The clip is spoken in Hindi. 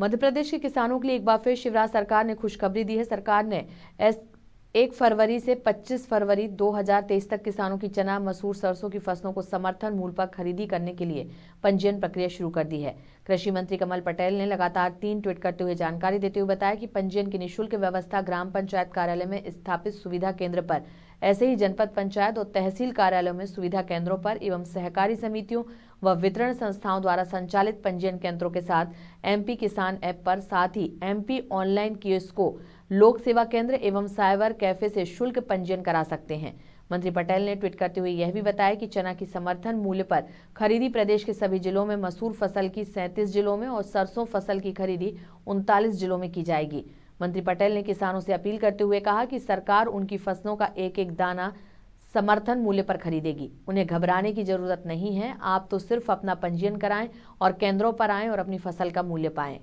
मध्य प्रदेश के किसानों के लिए एक बार फिर शिवराज सरकार ने खुशखबरी दी है सरकार ने एस एक फरवरी से 25 फरवरी 2023 तक किसानों की चना मसूर सरसों की फसलों को समर्थन मूल्य पर खरीदी करने के लिए पंजीयन प्रक्रिया शुरू कर दी है कृषि मंत्री कमल पटेल ने लगातार तीन ट्वीट करते हुए जानकारी देते हुए बताया कि पंजीयन की निःशुल्क व्यवस्था ग्राम पंचायत कार्यालय में स्थापित सुविधा केंद्र पर ऐसे ही जनपद पंचायत और तहसील कार्यालयों में सुविधा केंद्रों पर एवं सहकारी समितियों व वितरण संस्थाओं द्वारा संचालित पंजीयन केंद्रों के साथ एमपी किसान ऐप पर साथ ही एमपी ऑनलाइन को लोक सेवा केंद्र एवं साइबर कैफे से शुल्क पंजीयन करा सकते हैं मंत्री पटेल ने ट्वीट करते हुए यह भी बताया कि चना की समर्थन मूल्य पर खरीदी प्रदेश के सभी जिलों में मसूर फसल की सैंतीस जिलों में और सरसों फसल की खरीदी उनतालीस जिलों में की जाएगी मंत्री पटेल ने किसानों से अपील करते हुए कहा कि सरकार उनकी फसलों का एक एक दाना समर्थन मूल्य पर खरीदेगी उन्हें घबराने की जरूरत नहीं है आप तो सिर्फ अपना पंजीयन कराएं और केंद्रों पर आएं और अपनी फसल का मूल्य पाएं